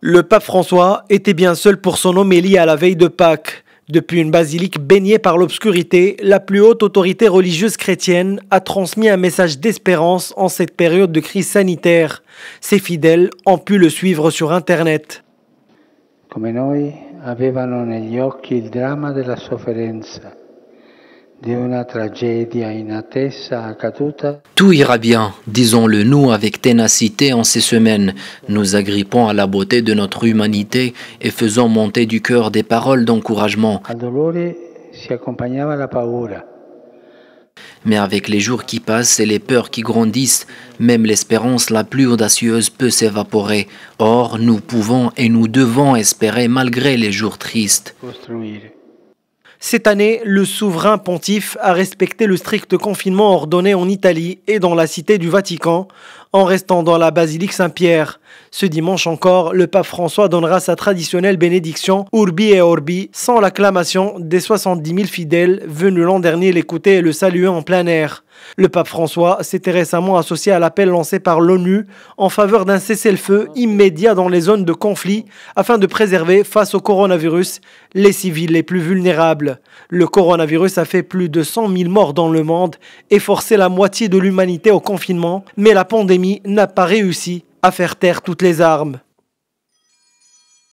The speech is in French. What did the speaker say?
Le pape François était bien seul pour son homélie à la veille de Pâques. Depuis une basilique baignée par l'obscurité, la plus haute autorité religieuse chrétienne a transmis un message d'espérance en cette période de crise sanitaire. Ses fidèles ont pu le suivre sur Internet. Tout ira bien, disons-le nous avec ténacité en ces semaines. Nous agrippons à la beauté de notre humanité et faisons monter du cœur des paroles d'encouragement. Mais avec les jours qui passent et les peurs qui grandissent, même l'espérance la plus audacieuse peut s'évaporer. Or, nous pouvons et nous devons espérer malgré les jours tristes. Cette année, le souverain pontife a respecté le strict confinement ordonné en Italie et dans la cité du Vatican, en restant dans la basilique Saint-Pierre. Ce dimanche encore, le pape François donnera sa traditionnelle bénédiction Urbi et Orbi, sans l'acclamation des 70 000 fidèles venus l'an dernier l'écouter et le saluer en plein air. Le pape François s'était récemment associé à l'appel lancé par l'ONU en faveur d'un cessez-le-feu immédiat dans les zones de conflit afin de préserver face au coronavirus les civils les plus vulnérables. Le coronavirus a fait plus de 100 000 morts dans le monde et forcé la moitié de l'humanité au confinement, mais la pandémie n'a pas réussi à faire taire toutes les armes.